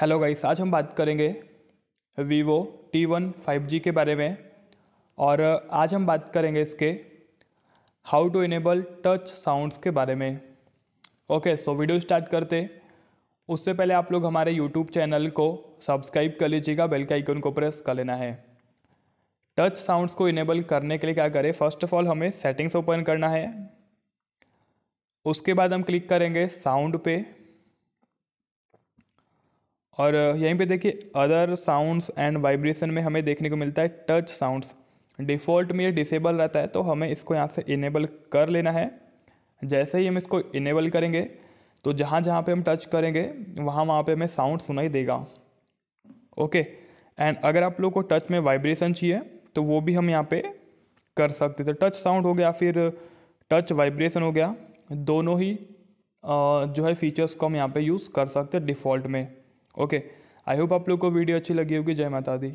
hello guys आज हम बात करेंगे Vivo T one five G के बारे में और आज हम बात करेंगे इसके how to enable touch sounds के बारे में ओके सो वीडियो स्टार्ट करते उससे पहले आप लोग हमारे यूट्यूब चैनल को सब्सक्राइब कर लीजिएगा बेल का आइकन को प्रेस कर लेना है टच साउंड्स को इनेबल करने के लिए क्या करें फर्स्ट ऑफ ऑल हमें सेटिंग्स ओपन करना है उसके बाद हम क्लिक करेंगे साउंड पे और यहीं पे देखिए अदर साउंड्स एंड वाइब्रेशन में हमें देखने को मिलता है टच साउंड्स डिफ़ॉल्ट में ये डिसेबल रहता है तो हमें इसको यहाँ से इनेबल कर लेना है जैसे ही हम इसको इनेबल करेंगे तो जहाँ जहाँ पे हम टच करेंगे वहाँ वहाँ पे हमें साउंड सुनाई देगा ओके एंड अगर आप लोग को टच में वाइब्रेशन चाहिए तो वो भी हम यहाँ पर कर सकते थे तो टच साउंड हो गया फिर टच वाइब्रेशन हो गया दोनों ही जो है फीचर्स को हम यहाँ पर यूज़ कर सकते डिफ़ॉल्ट में ओके आई होप आप लोग को वीडियो अच्छी लगी होगी जय माता दी